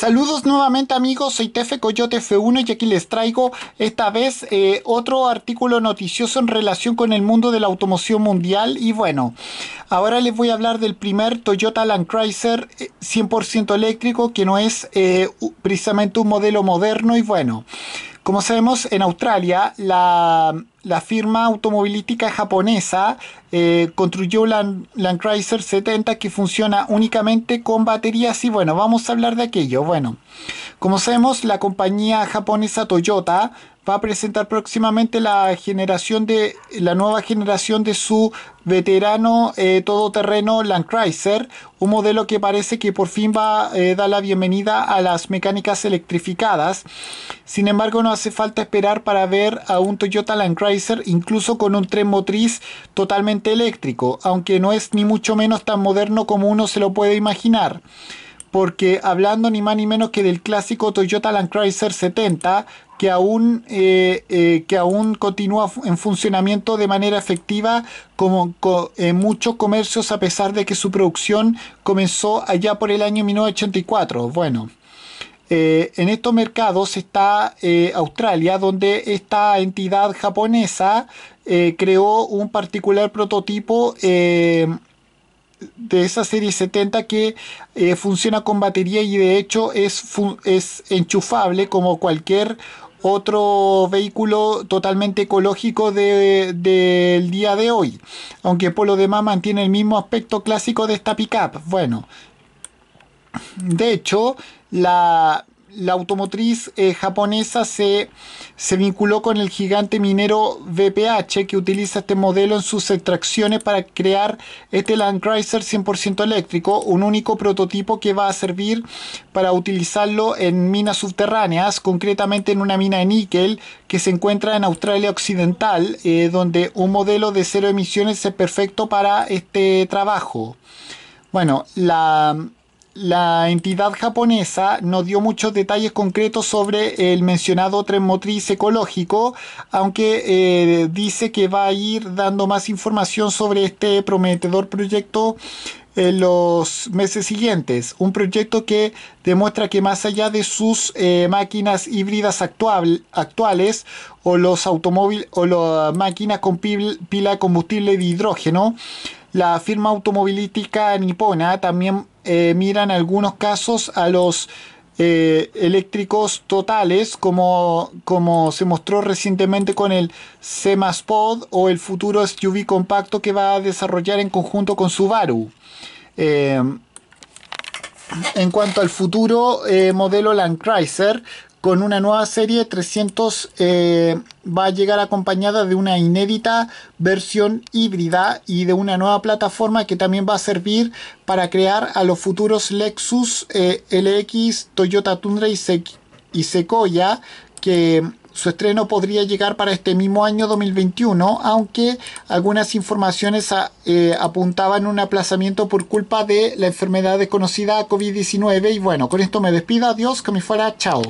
Saludos nuevamente amigos, soy Tefe Coyote F1 y aquí les traigo esta vez eh, otro artículo noticioso en relación con el mundo de la automoción mundial y bueno, ahora les voy a hablar del primer Toyota Land Chrysler 100% eh, eléctrico que no es eh, precisamente un modelo moderno y bueno, como sabemos, en Australia la, firma automovilística japonesa eh, construyó la Land Cruiser 70 que funciona únicamente con baterías y bueno, vamos a hablar de aquello. Bueno, como sabemos, la compañía japonesa Toyota va a presentar próximamente la generación de la nueva generación de su veterano eh, todoterreno Land Cruiser, un modelo que parece que por fin va a eh, dar la bienvenida a las mecánicas electrificadas. Sin embargo, no hace falta esperar para ver a un Toyota Land Cruiser incluso con un tren motriz totalmente eléctrico, aunque no es ni mucho menos tan moderno como uno se lo puede imaginar porque hablando ni más ni menos que del clásico Toyota Land Chrysler 70, que aún, eh, eh, que aún continúa en funcionamiento de manera efectiva como en muchos comercios a pesar de que su producción comenzó allá por el año 1984. Bueno, eh, en estos mercados está Australia, donde esta entidad japonesa creó un particular prototipo de esa serie 70 que eh, funciona con batería y de hecho es, es enchufable como cualquier otro vehículo totalmente ecológico del día de hoy. Aunque por lo demás mantiene el mismo aspecto clásico de esta pickup. Bueno, de hecho, la la automotriz eh, japonesa se, se, vinculó con el gigante minero VPH que utiliza este modelo en sus extracciones para crear este Land Chrysler 100% eléctrico, un único prototipo que va a servir para utilizarlo en minas subterráneas, concretamente en una mina de níquel que se encuentra en Australia Occidental, eh, donde un modelo de cero emisiones es perfecto para este trabajo. Bueno, la, la entidad japonesa nos dio muchos detalles concretos sobre el mencionado tren motriz ecológico, aunque eh, dice que va a ir dando más información sobre este prometedor proyecto en eh, los meses siguientes. Un proyecto que demuestra que más allá de sus eh, máquinas híbridas actuales o los automóviles o las máquinas con pila de combustible de hidrógeno, la firma automovilística nipona también eh, miran algunos casos a los eh, eléctricos totales, como, como se mostró recientemente con el c Pod o el futuro SUV compacto que va a desarrollar en conjunto con Subaru. Eh, en cuanto al futuro modelo Land Chrysler con una nueva serie 300 eh, va a llegar acompañada de una inédita versión híbrida y de una nueva plataforma que también va a servir para crear a los futuros Lexus eh, LX, Toyota Tundra y, Se Sequoia que su estreno podría llegar para este mismo año 2021, aunque algunas informaciones ah, eh, apuntaban un aplazamiento por culpa de la enfermedad desconocida COVID-19. Y bueno, con esto me despido. Adiós, que me fuera. Chao.